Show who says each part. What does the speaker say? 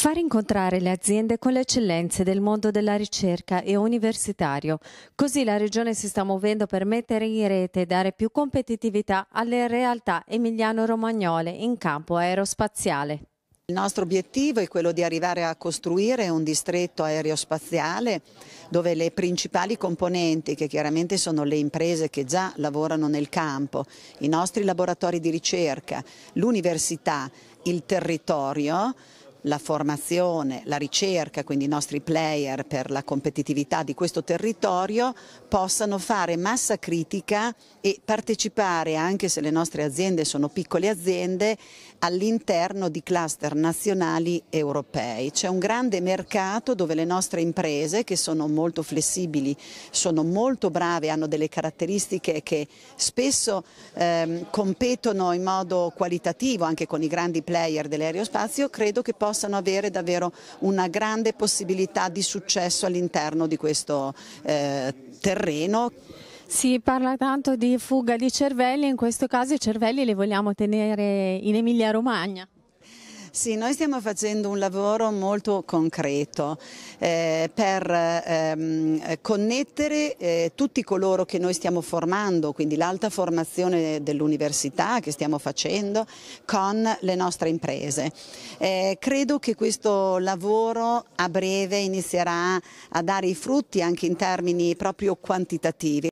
Speaker 1: Far incontrare le aziende con le eccellenze del mondo della ricerca e universitario. Così la Regione si sta muovendo per mettere in rete e dare più competitività alle realtà emiliano-romagnole in campo aerospaziale.
Speaker 2: Il nostro obiettivo è quello di arrivare a costruire un distretto aerospaziale dove le principali componenti, che chiaramente sono le imprese che già lavorano nel campo, i nostri laboratori di ricerca, l'università, il territorio, la formazione, la ricerca, quindi i nostri player per la competitività di questo territorio possano fare massa critica e partecipare, anche se le nostre aziende sono piccole aziende, all'interno di cluster nazionali europei. C'è un grande mercato dove le nostre imprese, che sono molto flessibili, sono molto brave, hanno delle caratteristiche che spesso ehm, competono in modo qualitativo anche con i grandi player dell'aerospazio, credo che possano possano avere davvero una grande possibilità di successo all'interno di questo eh, terreno. Si parla tanto di fuga di
Speaker 3: cervelli, in questo caso i cervelli li vogliamo tenere in Emilia Romagna.
Speaker 2: Sì, noi stiamo facendo un lavoro molto concreto eh, per ehm, connettere eh, tutti coloro che noi stiamo formando, quindi l'alta formazione dell'università che stiamo facendo, con le nostre imprese. Eh, credo che questo lavoro a breve inizierà a dare i frutti anche in termini proprio quantitativi.